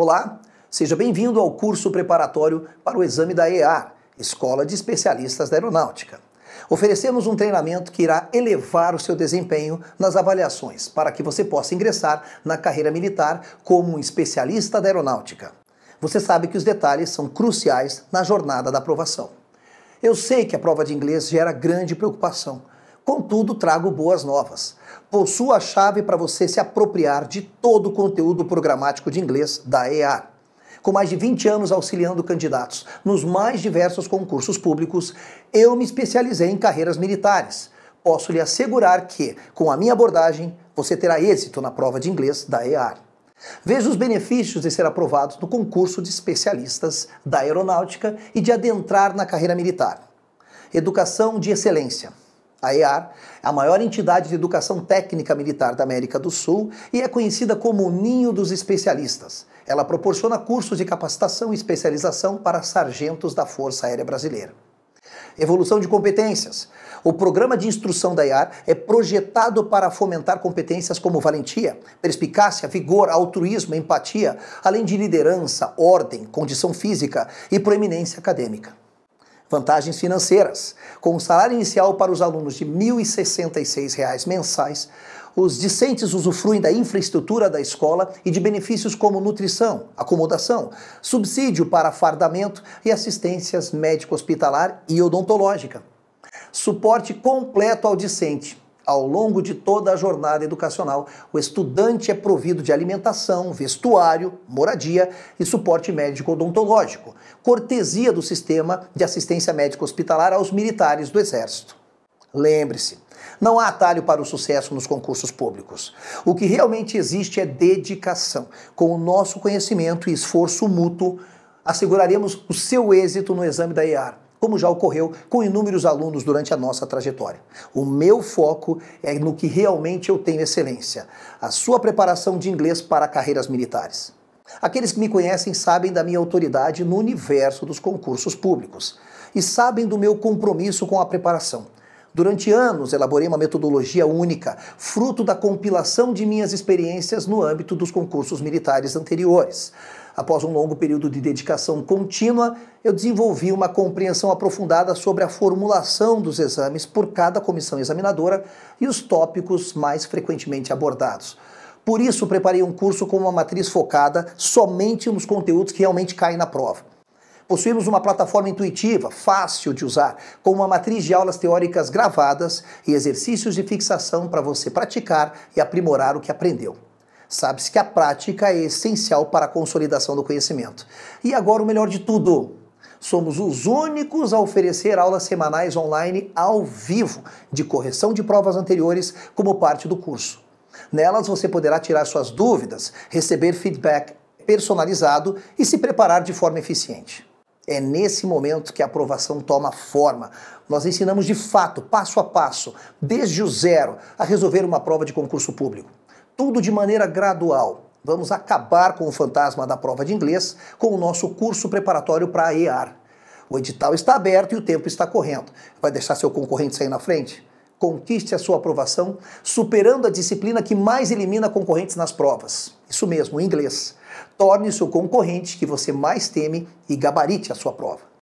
Olá, seja bem-vindo ao curso preparatório para o exame da EA, Escola de Especialistas da Aeronáutica. Oferecemos um treinamento que irá elevar o seu desempenho nas avaliações, para que você possa ingressar na carreira militar como um especialista da aeronáutica. Você sabe que os detalhes são cruciais na jornada da aprovação. Eu sei que a prova de inglês gera grande preocupação, Contudo, trago boas novas. Possuo a chave para você se apropriar de todo o conteúdo programático de inglês da EA. Com mais de 20 anos auxiliando candidatos nos mais diversos concursos públicos, eu me especializei em carreiras militares. Posso lhe assegurar que, com a minha abordagem, você terá êxito na prova de inglês da EAR. Veja os benefícios de ser aprovado no concurso de especialistas da aeronáutica e de adentrar na carreira militar. Educação de excelência a EAR é a maior entidade de educação técnica militar da América do Sul e é conhecida como o ninho dos especialistas. Ela proporciona cursos de capacitação e especialização para sargentos da Força Aérea Brasileira. Evolução de competências. O programa de instrução da IAR é projetado para fomentar competências como valentia, perspicácia, vigor, altruísmo, empatia, além de liderança, ordem, condição física e proeminência acadêmica vantagens financeiras. Com um salário inicial para os alunos de R$ 1.066 mensais, os discentes usufruem da infraestrutura da escola e de benefícios como nutrição, acomodação, subsídio para fardamento e assistências médico-hospitalar e odontológica. Suporte completo ao discente ao longo de toda a jornada educacional, o estudante é provido de alimentação, vestuário, moradia e suporte médico odontológico, cortesia do sistema de assistência médica hospitalar aos militares do Exército. Lembre-se, não há atalho para o sucesso nos concursos públicos. O que realmente existe é dedicação. Com o nosso conhecimento e esforço mútuo, asseguraremos o seu êxito no exame da IAR como já ocorreu com inúmeros alunos durante a nossa trajetória. O meu foco é no que realmente eu tenho excelência: a sua preparação de inglês para carreiras militares. Aqueles que me conhecem sabem da minha autoridade no universo dos concursos públicos e sabem do meu compromisso com a preparação. Durante anos, elaborei uma metodologia única, fruto da compilação de minhas experiências no âmbito dos concursos militares anteriores. Após um longo período de dedicação contínua, eu desenvolvi uma compreensão aprofundada sobre a formulação dos exames por cada comissão examinadora e os tópicos mais frequentemente abordados. Por isso, preparei um curso com uma matriz focada somente nos conteúdos que realmente caem na prova. Possuímos uma plataforma intuitiva, fácil de usar, com uma matriz de aulas teóricas gravadas e exercícios de fixação para você praticar e aprimorar o que aprendeu. Sabe-se que a prática é essencial para a consolidação do conhecimento. E agora o melhor de tudo, somos os únicos a oferecer aulas semanais online ao vivo de correção de provas anteriores como parte do curso. Nelas você poderá tirar suas dúvidas, receber feedback personalizado e se preparar de forma eficiente. É nesse momento que a aprovação toma forma. Nós ensinamos de fato, passo a passo, desde o zero, a resolver uma prova de concurso público tudo de maneira gradual. Vamos acabar com o fantasma da prova de inglês com o nosso curso preparatório para a EAR. O edital está aberto e o tempo está correndo. Vai deixar seu concorrente sair na frente? Conquiste a sua aprovação superando a disciplina que mais elimina concorrentes nas provas. Isso mesmo, inglês. Torne-se o concorrente que você mais teme e gabarite a sua prova.